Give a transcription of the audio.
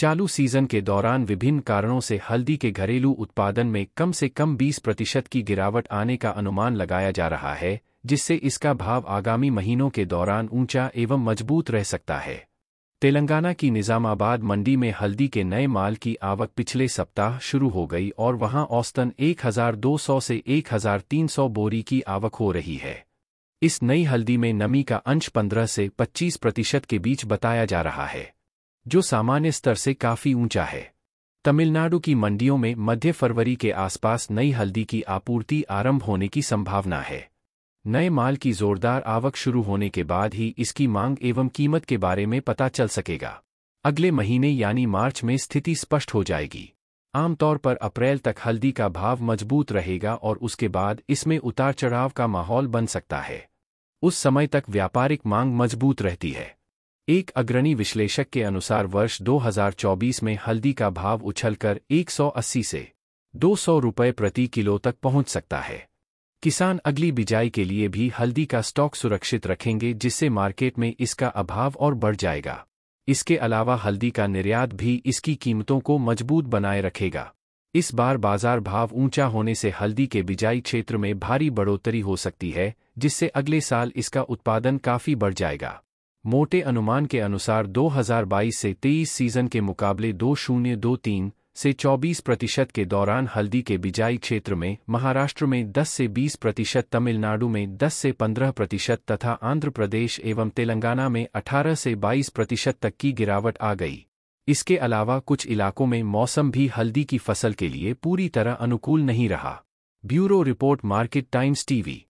चालू सीजन के दौरान विभिन्न कारणों से हल्दी के घरेलू उत्पादन में कम से कम 20 प्रतिशत की गिरावट आने का अनुमान लगाया जा रहा है जिससे इसका भाव आगामी महीनों के दौरान ऊंचा एवं मजबूत रह सकता है तेलंगाना की निजामाबाद मंडी में हल्दी के नए माल की आवक पिछले सप्ताह शुरू हो गई और वहां औसतन 1200 से 1300 बोरी की आवक हो रही है इस नई हल्दी में नमी का अंश 15 से 25 प्रतिशत के बीच बताया जा रहा है जो सामान्य स्तर से काफी ऊंचा है तमिलनाडु की मंडियों में मध्य फरवरी के आसपास नई हल्दी की आपूर्ति आरंभ होने की संभावना है नए माल की जोरदार आवक शुरू होने के बाद ही इसकी मांग एवं कीमत के बारे में पता चल सकेगा अगले महीने यानी मार्च में स्थिति स्पष्ट हो जाएगी आमतौर पर अप्रैल तक हल्दी का भाव मजबूत रहेगा और उसके बाद इसमें उतार चढ़ाव का माहौल बन सकता है उस समय तक व्यापारिक मांग मजबूत रहती है एक अग्रणी विश्लेषक के अनुसार वर्ष 2024 में हल्दी का भाव उछलकर 180 से 200 रुपये प्रति किलो तक पहुंच सकता है किसान अगली बिजाई के लिए भी हल्दी का स्टॉक सुरक्षित रखेंगे जिससे मार्केट में इसका अभाव और बढ़ जाएगा इसके अलावा हल्दी का निर्यात भी इसकी कीमतों को मजबूत बनाए रखेगा इस बार बाजार भाव ऊंचा होने से हल्दी के बिजाई क्षेत्र में भारी बढ़ोतरी हो सकती है जिससे अगले साल इसका उत्पादन काफी बढ़ जाएगा मोटे अनुमान के अनुसार 2022 से 23 सीजन के मुकाबले दो शून्य दो तीन से 24 प्रतिशत के दौरान हल्दी के बिजाई क्षेत्र में महाराष्ट्र में 10 से 20 प्रतिशत तमिलनाडु में 10 से 15 प्रतिशत तथा आंध्र प्रदेश एवं तेलंगाना में 18 से 22 प्रतिशत तक की गिरावट आ गई इसके अलावा कुछ इलाकों में मौसम भी हल्दी की फसल के लिए पूरी तरह अनुकूल नहीं रहा bureau report Market Times TV